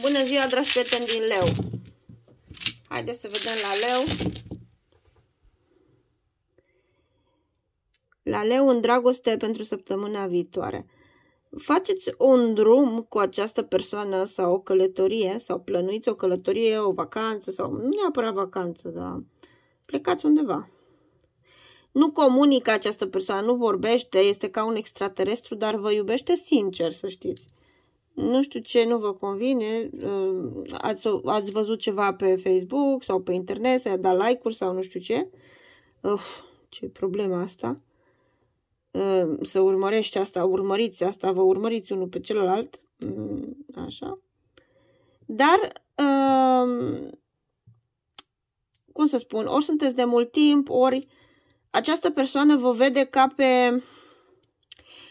Bună ziua, dragi prieteni din leu! Haideți să vedem la leu. La leu în dragoste pentru săptămâna viitoare. Faceți un drum cu această persoană sau o călătorie sau plănuiți o călătorie, o vacanță sau nu neapărat vacanță, dar plecați undeva. Nu comunică această persoană, nu vorbește, este ca un extraterestru, dar vă iubește sincer, să știți nu știu ce nu vă convine, uh, ați, ați văzut ceva pe Facebook sau pe internet, să da like-uri sau nu știu ce. Uf, ce problema asta. Uh, să urmărești asta, urmăriți asta, vă urmăriți unul pe celălalt. Mm, așa. Dar, uh, cum să spun, ori sunteți de mult timp, ori această persoană vă vede ca pe...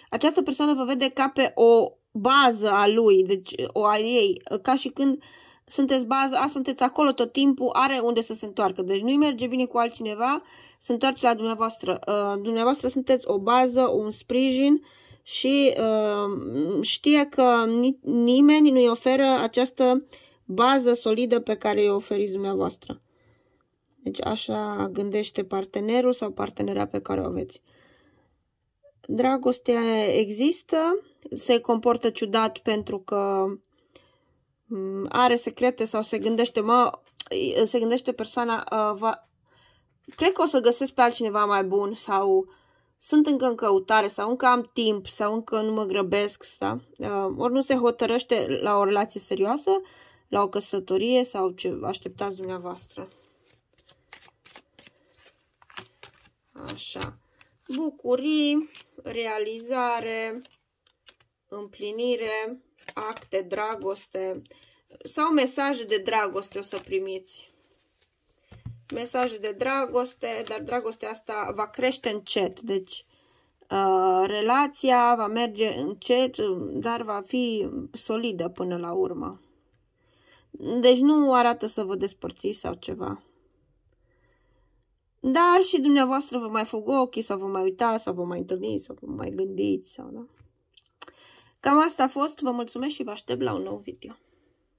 Această persoană vă vede ca pe o bază a lui, deci o a ei, ca și când sunteți bază, a, sunteți acolo tot timpul, are unde să se întoarcă. Deci nu-i merge bine cu altcineva, se întoarce la dumneavoastră. Uh, dumneavoastră sunteți o bază, un sprijin și uh, știe că ni nimeni nu-i oferă această bază solidă pe care îi oferiți dumneavoastră. Deci așa gândește partenerul sau partenera pe care o aveți. Dragostea există, se comportă ciudat pentru că mm, are secrete sau se gândește, mă, se gândește persoana, uh, va, cred că o să găsesc pe altcineva mai bun sau sunt încă în căutare sau încă am timp sau încă nu mă grăbesc, da? Uh, ori nu se hotărăște la o relație serioasă, la o căsătorie sau ce așteptați dumneavoastră. Așa. Bucurii, realizare, împlinire, acte, dragoste sau mesaje de dragoste o să primiți. Mesaje de dragoste, dar dragostea asta va crește încet, deci ă, relația va merge încet, dar va fi solidă până la urmă. Deci nu arată să vă despărțiți sau ceva. Dar și dumneavoastră vă mai fug ochii sau vă mai uitați sau vă mai întâlniți sau vă mai gândiți sau da. Cam asta a fost, vă mulțumesc și vă aștept la un nou video.